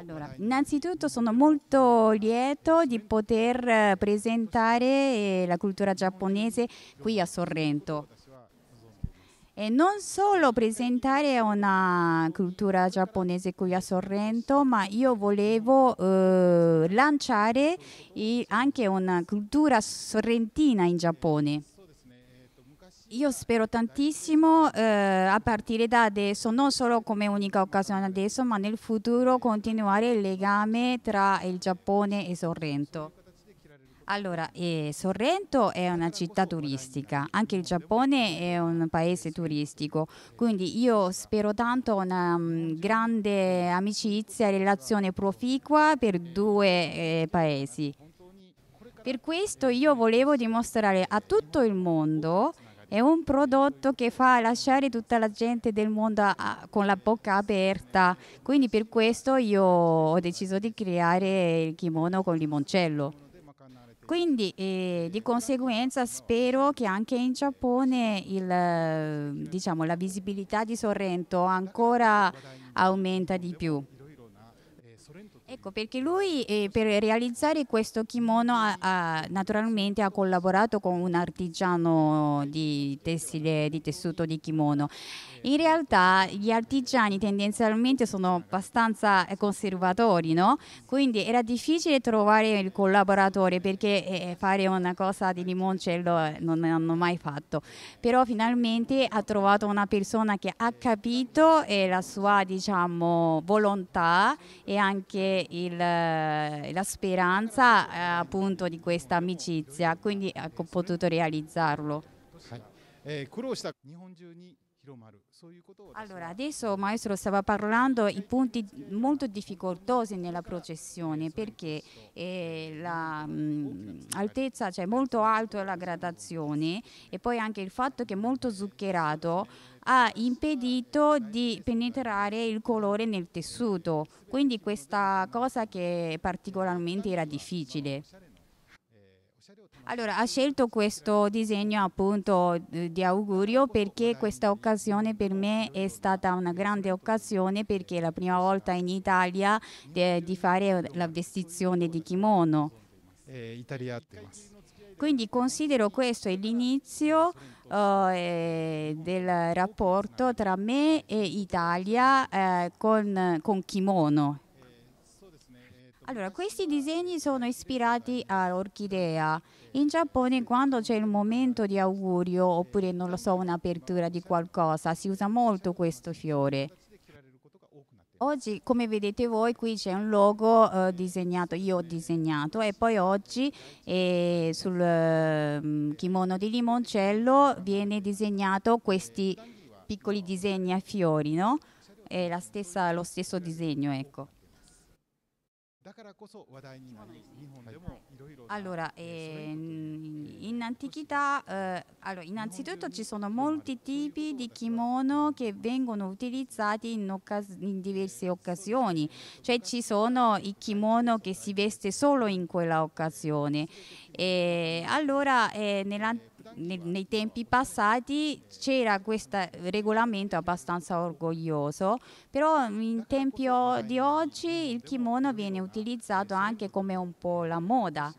Allora, innanzitutto sono molto lieto di poter eh, presentare eh, la cultura giapponese qui a Sorrento. E non solo presentare una cultura giapponese qui a Sorrento, ma io volevo eh, lanciare anche una cultura sorrentina in Giappone. Io spero tantissimo eh, a partire da adesso, non solo come unica occasione adesso, ma nel futuro continuare il legame tra il Giappone e Sorrento. Allora, eh, Sorrento è una città turistica, anche il Giappone è un paese turistico, quindi io spero tanto una um, grande amicizia e relazione proficua per due eh, paesi. Per questo io volevo dimostrare a tutto il mondo è un prodotto che fa lasciare tutta la gente del mondo a, con la bocca aperta, quindi per questo io ho deciso di creare il kimono con limoncello. Quindi eh, di conseguenza spero che anche in Giappone il, diciamo, la visibilità di Sorrento ancora aumenta di più. Ecco, perché lui eh, per realizzare questo kimono ha, ha, naturalmente ha collaborato con un artigiano di, tessile, di tessuto di kimono. In realtà gli artigiani tendenzialmente sono abbastanza eh, conservatori, no? Quindi era difficile trovare il collaboratore perché eh, eh fare una cosa di limoncello eh, non hanno mai fatto. Però finalmente ha trovato una persona che ha capito eh, la sua diciamo, volontà e anche anche il, eh, la speranza eh, appunto di questa amicizia, quindi ecco, ho potuto realizzarlo. はいえー、苦労した日本中に eh, allora, adesso maestro stava parlando di punti molto difficoltosi nella processione perché eh, l'altezza, mm, cioè molto alto la gradazione e poi anche il fatto che è molto zuccherato ha impedito di penetrare il colore nel tessuto, quindi questa cosa che particolarmente era difficile. Allora, ha scelto questo disegno appunto di augurio perché questa occasione per me è stata una grande occasione perché è la prima volta in Italia de, di fare la vestizione di kimono. Quindi considero questo l'inizio eh, del rapporto tra me e Italia eh, con, con kimono. Allora, questi disegni sono ispirati all'orchidea. In Giappone quando c'è il momento di augurio oppure non lo so, un'apertura di qualcosa, si usa molto questo fiore. Oggi, come vedete voi, qui c'è un logo eh, disegnato, io ho disegnato e poi oggi eh, sul eh, kimono di limoncello viene disegnato questi piccoli disegni a fiori, no? È stessa, lo stesso disegno, ecco. Allora, eh, in antichità, eh, allora, innanzitutto ci sono molti tipi di kimono che vengono utilizzati in, occas- in, diverse occasioni, cioè ci sono i kimono che si veste solo in quella occasione. E eh, allora, eh, nell'antichità eh, ne, nei tempi passati c'era questo regolamento abbastanza orgoglioso, però in tempi di oggi il kimono viene utilizzato anche come un po' la moda.